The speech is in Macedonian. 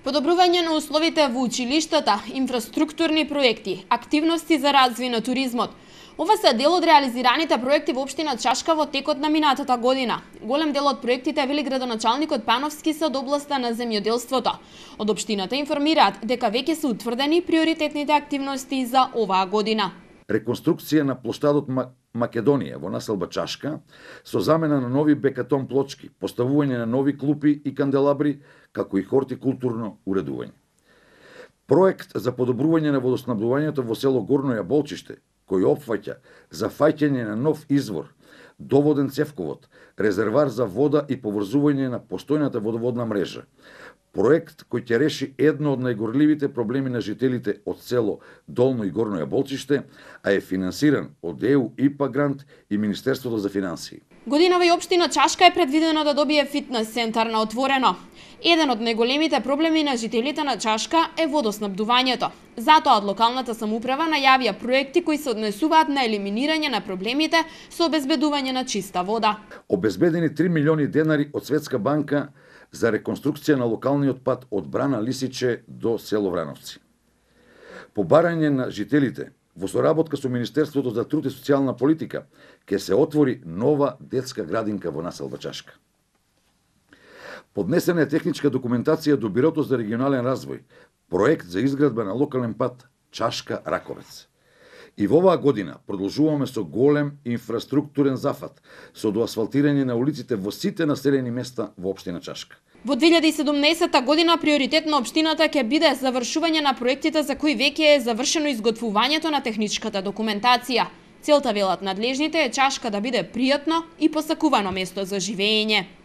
Подобрување на условите во училиштата, инфраструктурни проекти, активности за развој на туризмот. Ова се дел од реализираните проекти во општина Чашка во текот на минатата година. Голем дел од проектите вели градоначалникот Пановски со од на земјоделството. Од општината информираат дека веќе се утврдени приоритетните активности за оваа година реконструкција на плоштадот Македонија во населба Чашка, со замена на нови бекатон плочки, поставување на нови клупи и канделабри, како и хортикултурно уредување. Проект за подобрување на водоснабдувањето во село Горно Јаболчиште, кој опфаќа за фаќање на нов извор, доводен Цевковот, резервар за вода и поврзување на постојната водоводна мрежа, проект кој ќе реши едно од најгорливите проблеми на жителите од село Долно и Горно Јаболчиште, а е финансиран од ЕУ ИПА грант и Министерството за финансии. Годинава и Обштина Чашка е предвидено да добие фитнес центар на отворено. Еден од најголемите проблеми на жителите на Чашка е водоснабдувањето. Затоа од локалната самоуправа најавија проекти кои се однесуваат на елиминирање на проблемите со обезбедување на чиста вода. Обезбедени 3 милиони денари од Светска банка за реконструкција на локалниот пат од Брана Лисиче до село Врановци. По барање на жителите, во соработка со Министерството за труд и социјална политика, ќе се отвори нова детска градинка во населба Чашка. Поднесена е техничка документација до Бирото за регионален развој, проект за изградба на локален пат Чашка-Раковец. И во оваа година продолжуваме со голем инфраструктурен зафат, со доасфалтирање на улиците во сите населени места во Обштина Чашка. Во 2017 година приоритет на општината ќе биде завршување на проектите за кои веќе е завршено изготвувањето на техничката документација. Целта велат надлежните е Чашка да биде пријатно и посакувано место за живење.